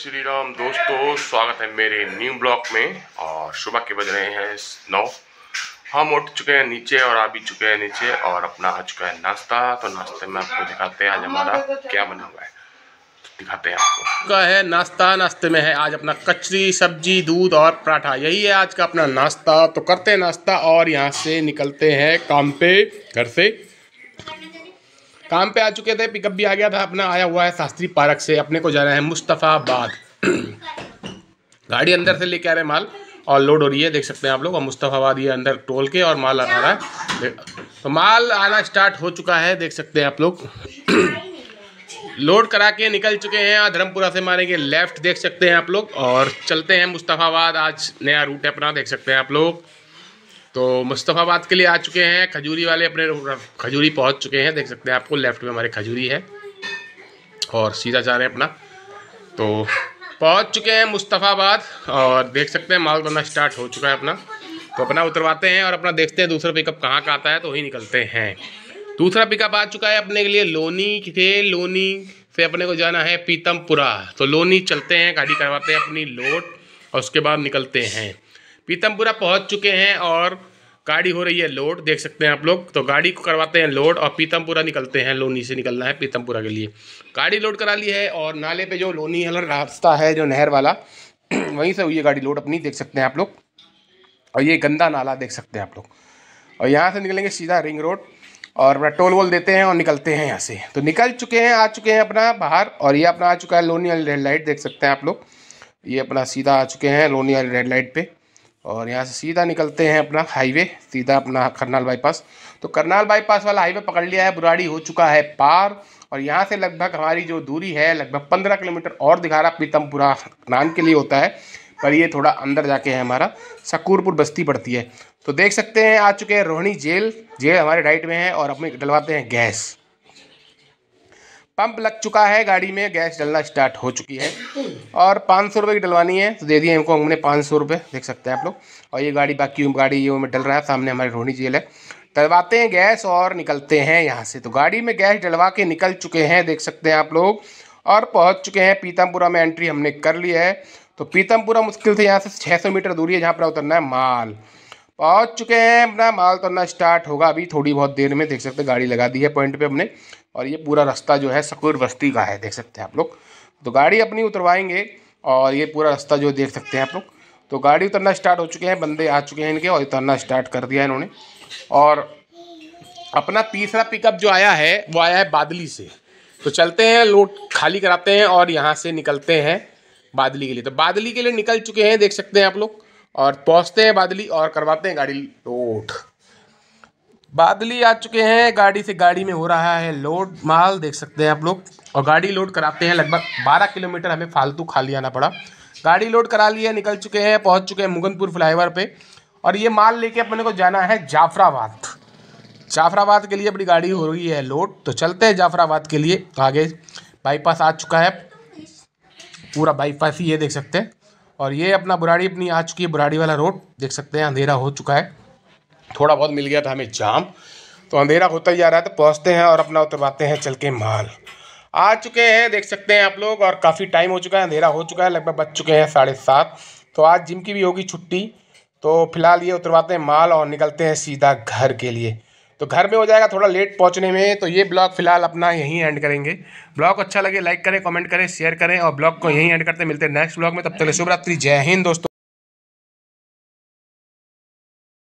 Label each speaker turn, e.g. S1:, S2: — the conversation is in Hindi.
S1: श्री राम दोस्तों स्वागत है मेरे न्यू ब्लॉक में और सुबह के बज रहे हैं नौ हम उठ चुके हैं नीचे और आ भी चुके हैं नीचे और अपना आ चुका है नाश्ता तो नाश्ते में आपको दिखाते हैं आज हमारा क्या बना हुआ है तो दिखाते हैं आपको का है नाश्ता नाश्ते में है आज अपना कचरी सब्जी दूध और पराठा यही है आज का अपना नाश्ता तो करते हैं नाश्ता और यहाँ से निकलते हैं काम पे घर से काम पे आ चुके थे पिकअप भी आ गया था अपना आया हुआ है शास्त्री पार्क से अपने को जाना है मुस्तफ़ाबाद गाड़ी अंदर से लेके आ रहे माल और लोड हो रही है देख सकते हैं आप लोग और मुस्तफ़ाबाद ये अंदर टोल के और माल आ रहा है तो माल आना स्टार्ट हो चुका है देख सकते हैं आप लोग लोड करा के निकल चुके हैं धर्मपुरा से मारेंगे लेफ्ट देख सकते हैं आप लोग और चलते हैं मुस्तफ़ाबाद आज नया रूट है अपना देख सकते हैं आप लोग तो मुस्तफ़ाबाद के लिए आ चुके हैं खजूरी वाले अपने खजूरी पहुंच चुके हैं देख सकते हैं आपको लेफ्ट में हमारे खजूरी है और सीधा जा रहे हैं अपना तो पहुंच चुके हैं मुस्तफ़ाबाद और देख सकते हैं माल बनना स्टार्ट हो चुका है अपना तो अपना उतरवाते हैं और अपना देखते हैं दूसरा पिकअप कहाँ का आता है तो वही निकलते हैं दूसरा पिकअप आ चुका है अपने के लिए लोनी के लोनी से अपने को जाना है पीतमपुरा तो लोनी चलते हैं गाड़ी करवाते हैं अपनी लोड और उसके बाद निकलते हैं पीतमपुरा पहुंच चुके हैं और गाड़ी हो रही है लोड देख सकते हैं आप लोग तो गाड़ी को करवाते हैं लोड और पीतमपुरा निकलते हैं लोनी से निकलना है पीतमपुरा के लिए गाड़ी लोड करा ली है और नाले पे जो लोनी वाला रास्ता है जो नहर वाला वहीं से हुई है गाड़ी लोड अपनी देख सकते हैं आप लोग और ये गंदा नाला देख सकते हैं आप लोग और यहाँ से निकलेंगे सीधा रिंग रोड और अपना टोल वोल देते हैं और निकलते हैं यहाँ से तो निकल चुके हैं आ चुके हैं अपना बाहर और ये अपना आ चुका है लोनी वाली रेड लाइट देख सकते हैं आप लोग ये अपना सीधा आ चुके हैं लोनी वाली रेड लाइट पर और यहाँ से सीधा निकलते हैं अपना हाईवे सीधा अपना करनाल बाईपास तो करनाल बाईपास वाला हाईवे पकड़ लिया है बुराड़ी हो चुका है पार और यहाँ से लगभग हमारी जो दूरी है लगभग पंद्रह किलोमीटर और दिखा रहा पीतमपुरा नाम के लिए होता है पर ये थोड़ा अंदर जाके है हमारा सकूरपुर बस्ती पड़ती है तो देख सकते हैं आ चुके हैं रोहिणी जेल जेल हमारे डाइट में है और अपने डलवाते हैं गैस पंप लग चुका है गाड़ी में गैस डलना स्टार्ट हो चुकी है और पाँच सौ रुपये की डलवानी है तो दे दिए हमको हमने पाँच सौ रुपये देख सकते हैं आप लोग और ये गाड़ी बाकी गाड़ी ये में डल रहा है सामने हमारी रोहनी जेल है डलवाते हैं गैस और निकलते हैं यहाँ से तो गाड़ी में गैस डलवा के निकल चुके हैं देख सकते हैं आप लोग और पहुँच चुके हैं पीतमपुरा में एंट्री हमने कर ली है तो पीतमपुरा मुश्किल से यहाँ से सौ मीटर दूरी है जहाँ पर उतरना है माल पहुँच चुके हैं अपना माल तो उतरना स्टार्ट होगा अभी थोड़ी बहुत देर में देख सकते हैं गाड़ी लगा दी है पॉइंट पर हमने और ये पूरा रास्ता जो है सकूर बस्ती का है देख सकते हैं आप लोग तो गाड़ी अपनी उतरवाएंगे और ये पूरा रास्ता जो देख सकते हैं आप लोग तो गाड़ी उतरना स्टार्ट हो चुके हैं बंदे आ चुके हैं इनके और उतरना स्टार्ट कर दिया इन्होंने और अपना तीसरा पिकअप जो आया है वो आया है बादली से तो चलते हैं लोट खाली कराते हैं और यहाँ से निकलते हैं बादली के लिए तो बादली के लिए निकल चुके हैं देख सकते हैं आप लोग और पहुँचते हैं बादली और करवाते हैं गाड़ी लोट बादली आ चुके हैं गाड़ी से गाड़ी में हो रहा है लोड माल देख सकते हैं आप लोग और गाड़ी लोड कराते हैं लगभग 12 किलोमीटर हमें फालतू खाली आना पड़ा गाड़ी लोड करा लिया निकल चुके हैं पहुंच चुके हैं मुगनपुर फ्लाईओवर पे और ये माल लेके अपने को जाना है जाफराबाद जाफराबाद के लिए अपनी गाड़ी हो रही है लोड तो चलते हैं जाफराबाद के लिए आगे बाईपास आ चुका है पूरा बाईपास ही ये देख सकते हैं और ये अपना बुराड़ी अपनी आ चुकी है बुराड़ी वाला रोड देख सकते हैं अंधेरा हो चुका है थोड़ा बहुत मिल गया था हमें जाम तो अंधेरा होता ही जा रहा है तो पहुँचते हैं और अपना उतरवाते हैं चल के माल आ चुके हैं देख सकते हैं आप लोग और काफ़ी टाइम हो चुका है अंधेरा हो चुका है लगभग बच चुके हैं साढ़े सात तो आज जिम की भी होगी छुट्टी तो फिलहाल ये उतरवाते हैं माल और निकलते हैं सीधा घर के लिए तो घर में हो जाएगा थोड़ा लेट पहुंचने में तो ये ब्लॉग फिलहाल अपना यहीं एंड करेंगे ब्लॉग अच्छा लगे लाइक करें कॉमेंट करें शेयर करें और ब्लॉग को यहीं एंड करते मिलते हैं नेक्स्ट ब्लॉग में तब तक शुभरात्रि जय हिंद दोस्तों